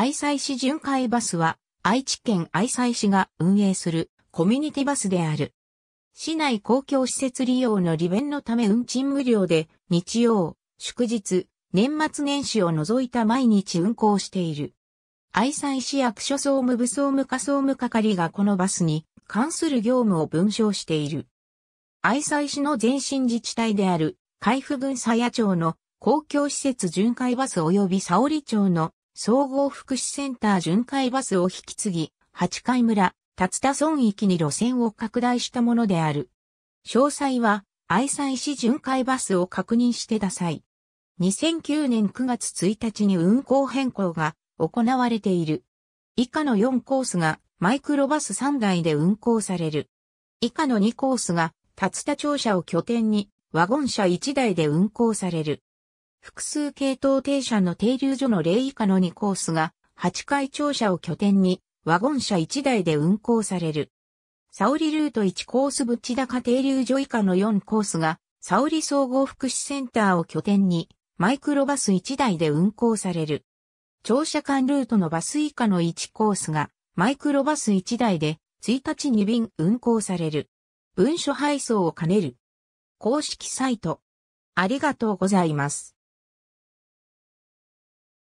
愛西市巡回バスは、愛知県愛西市が運営するコミュニティバスである。市内公共施設利用の利便のため運賃無料で、日曜、祝日、年末年始を除いた毎日運行している。愛西市役所総務部総務課総務係がこのバスに関する業務を文章している。愛西市の前身自治体である、海部郡谷町の公共施設巡回バス及び沙織町の総合福祉センター巡回バスを引き継ぎ、八海村、達田村域に路線を拡大したものである。詳細は、愛西市巡回バスを確認してください。2009年9月1日に運行変更が行われている。以下の4コースがマイクロバス3台で運行される。以下の2コースが、達田庁舎を拠点に、ワゴン車1台で運行される。複数系統停車の停留所の例以下の2コースが、8階庁舎を拠点に、ワゴン車1台で運行される。サオリルート1コースち高停留所以下の4コースが、サオリ総合福祉センターを拠点に、マイクロバス1台で運行される。庁舎間ルートのバス以下の1コースが、マイクロバス1台で、1日2便運行される。文書配送を兼ねる。公式サイト。ありがとうございます。